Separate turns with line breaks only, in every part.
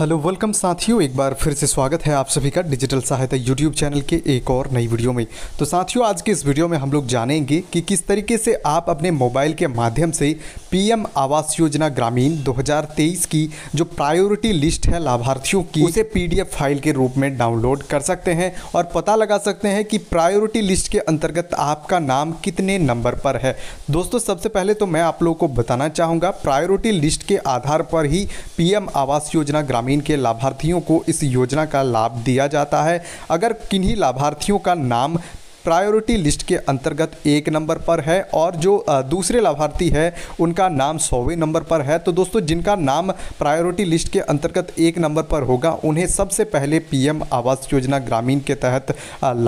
hello welcome साथियों एक बार फिर से स्वागत है आप सभी का डिजिटल सहायता यूट्यूब चैनल के एक और नई वीडियो में तो साथियों आज के इस वीडियो में हम लोग जानेंगे कि किस तरीके से आप अपने मोबाइल के माध्यम से पीएम आवास योजना ग्रामीण 2023 की जो प्रायोरिटी लिस्ट है लाभार्थियों की उसे पीडीएफ फाइल के रूप में डाउनलोड कर सकते हैं और पता लगा सकते हैं कि प्रायोरिटी लिस्ट के अंतर्गत आपका नाम कितने नंबर पर है दोस्तों सबसे पहले तो मैं आप लोगों को बताना चाहूँगा प्रायोरिटी लिस्ट के आधार पर ही पी आवास योजना ग्रामीण के लाभार्थियों को इस योजना का लाभ दिया जाता है अगर किन्हीं लाभार्थियों का नाम प्रायोरिटी लिस्ट के अंतर्गत एक नंबर पर है और जो दूसरे लाभार्थी है उनका नाम सौवें नंबर पर है तो दोस्तों जिनका नाम प्रायोरिटी लिस्ट के अंतर्गत एक नंबर पर होगा उन्हें सबसे पहले पीएम आवास योजना ग्रामीण के तहत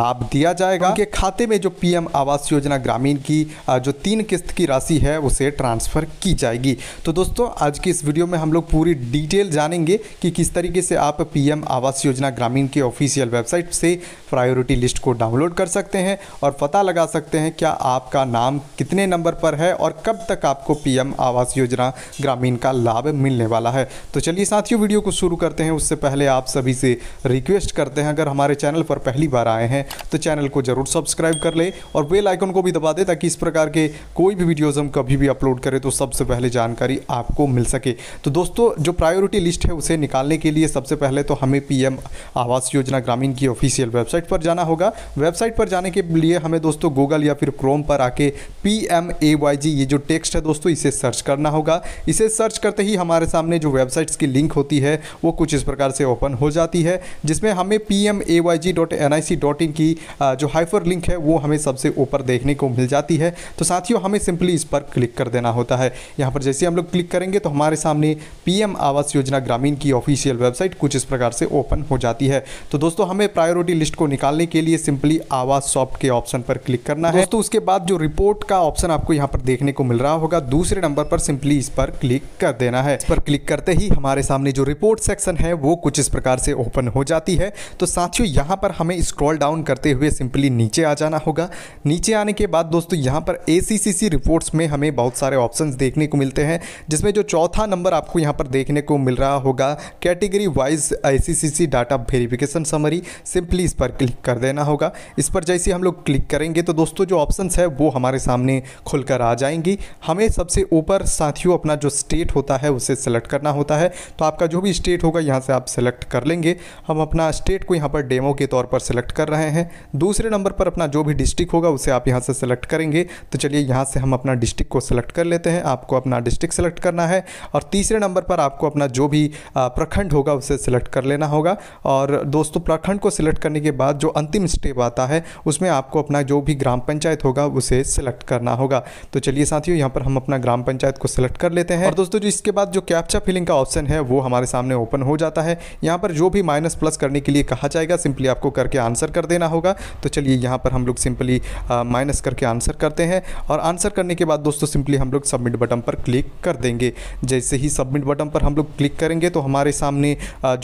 लाभ दिया जाएगा उनके खाते में जो पीएम आवास योजना ग्रामीण की जो तीन किस्त की राशि है उसे ट्रांसफ़र की जाएगी तो दोस्तों आज की इस वीडियो में हम लोग पूरी डिटेल जानेंगे कि किस तरीके से आप पी आवास योजना ग्रामीण के ऑफिशियल वेबसाइट से प्रायोरिटी लिस्ट को डाउनलोड कर सकते हैं हैं और पता लगा सकते हैं क्या आपका नाम कितने नंबर पर है और कब तक आपको पीएम आवास योजना ग्रामीण का लाभ मिलने वाला है तो चलिए साथियों वीडियो को शुरू करते हैं उससे पहले आप सभी से रिक्वेस्ट करते हैं अगर हमारे चैनल पर पहली बार आए हैं तो चैनल को ज़रूर सब्सक्राइब कर ले और बेल आइकन को भी दबा दे ताकि इस प्रकार के कोई भी वीडियोज़ हम कभी भी अपलोड करें तो सबसे पहले जानकारी आपको मिल सके तो दोस्तों जो प्रायोरिटी लिस्ट है उसे निकालने के लिए सबसे पहले तो हमें पीएम आवास योजना ग्रामीण की ऑफिशियल वेबसाइट पर जाना होगा वेबसाइट पर जाने के लिए हमें दोस्तों गूगल या फिर क्रोम पर आके P M A Y G ये जो टेक्स्ट है दोस्तों इसे सर्च करना होगा इसे सर्च करते ही हमारे सामने जो वेबसाइट्स की लिंक होती है वो कुछ इस प्रकार से ओपन हो जाती है जिसमें हमें P M A Y G dot N I C dot in की जो हाइपर लिंक है वो हमें सबसे ऊपर देखने को मिल जाती है तो साथियों हमें सिंपली इस पर क्लिक कर देना होता है यहाँ पर जैसे हम लोग क्लिक करेंगे तो हमारे सामने पी एम आवास योजना ग्रामीण की ऑफिशियल वेबसाइट कुछ इस प्रकार से ओपन हो जाती है तो दोस्तों हमें प्रायोरिटी लिस्ट को निकालने के लिए सिंपली आवास लैपटॉप के ऑप्शन पर क्लिक करना है तो उसके बाद जो रिपोर्ट का ऑप्शन आपको यहाँ पर देखने को मिल रहा होगा दूसरे नंबर पर सिंपली इस पर क्लिक कर देना है इस पर क्लिक करते ही हमारे सामने जो रिपोर्ट सेक्शन है वो कुछ इस प्रकार से ओपन हो जाती है तो साथियों यहाँ पर हमें स्क्रॉल डाउन करते हुए सिंपली नीचे आ जाना होगा नीचे आने के बाद दोस्तों यहाँ पर ए रिपोर्ट्स में हमें बहुत सारे ऑप्शन देखने को मिलते हैं जिसमें जो चौथा नंबर आपको यहाँ पर देखने को मिल रहा होगा category wise a data verification summary simply इस पर क्लिक कर देना होगा इस पर जैसे हम लोग क्लिक करेंगे तो दोस्तों जो ऑप्शंस है वो हमारे सामने खुलकर आ जाएंगी हमें सबसे ऊपर साथियों अपना जो स्टेट होता है उसे सेलेक्ट करना होता है तो आपका जो भी स्टेट होगा यहाँ से आप सेलेक्ट कर लेंगे हम अपना स्टेट को यहाँ पर डेमो के तौर पर सेलेक्ट कर रहे हैं दूसरे नंबर पर अपना जो भी डिस्ट्रिक्ट होगा उसे आप यहाँ से सेलेक्ट करेंगे तो चलिए यहाँ से हम अपना डिस्ट्रिक्ट को सेलेक्ट कर लेते हैं आपको अपना डिस्ट्रिक्ट सेलेक्ट करना है और तीसरे नंबर पर आपको अपना जो भी प्रखंड होगा उसे सेलेक्ट कर लेना होगा और दोस्तों प्रखंड को सिलेक्ट करने के बाद जो अंतिम स्टेप आता है उसमें उसमें आपको अपना जो भी ग्राम पंचायत होगा उसे सिलेक्ट करना होगा तो चलिए साथियों यहाँ पर हम अपना ग्राम पंचायत को सिलेक्ट कर लेते हैं और दोस्तों जो इसके बाद जो कैप्चा फिलिंग का ऑप्शन है वो हमारे सामने ओपन हो जाता है यहाँ पर जो भी माइनस प्लस करने के लिए कहा जाएगा सिंपली आपको करके आंसर कर देना होगा तो चलिए यहाँ पर हम लोग सिंपली माइनस करके आंसर करते हैं और आंसर करने के बाद दोस्तों सिंपली हम लोग सबमिट बटन पर क्लिक कर देंगे जैसे ही सबमिट बटन पर हम लोग क्लिक करेंगे तो हमारे सामने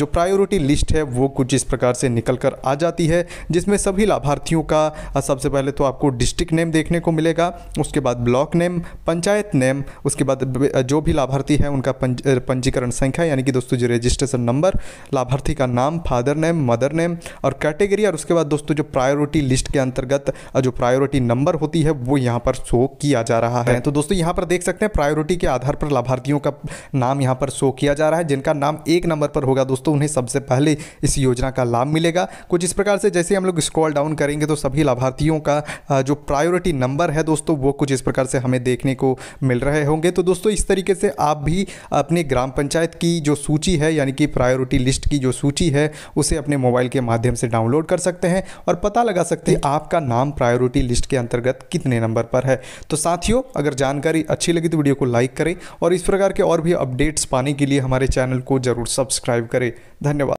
जो प्रायोरिटी लिस्ट है वो कुछ इस प्रकार से निकल कर आ जाती है जिसमें सभी लाभार्थियों का होगा सबसे पहले तो आपको डिस्ट्रिक्ट नेम देखने को मिलेगा उसके बाद ब्लॉक नेम पंचायत नेम उसके बाद जो भी लाभार्थी है उनका पंजीकरण संख्या यानी कि दोस्तों जो रजिस्ट्रेशन नंबर लाभार्थी का नाम फादर नेम मदर नेम और कैटेगरी और उसके बाद दोस्तों जो प्रायोरिटी लिस्ट के अंतर्गत जो प्रायोरिटी नंबर होती है वो यहाँ पर शो किया जा रहा है तो दोस्तों यहाँ पर देख सकते हैं प्रायोरिटी के आधार पर लाभार्थियों का नाम यहाँ पर शो किया जा रहा है जिनका नाम एक नंबर पर होगा दोस्तों उन्हें सबसे पहले इस योजना का लाभ मिलेगा कुछ इस प्रकार से जैसे हम लोग स्क्रॉल डाउन करेंगे तो सभी सभी लाभार्थियों का जो प्रायोरिटी नंबर है दोस्तों वो कुछ इस प्रकार से हमें देखने को मिल रहे होंगे तो दोस्तों इस तरीके से आप भी अपने ग्राम पंचायत की जो सूची है यानी कि प्रायोरिटी लिस्ट की जो सूची है उसे अपने मोबाइल के माध्यम से डाउनलोड कर सकते हैं और पता लगा सकते हैं आपका नाम प्रायोरिटी लिस्ट के अंतर्गत कितने नंबर पर है तो साथियों अगर जानकारी अच्छी लगी तो वीडियो को लाइक करें और इस प्रकार के और भी अपडेट्स पाने के लिए हमारे चैनल को जरूर सब्सक्राइब करें धन्यवाद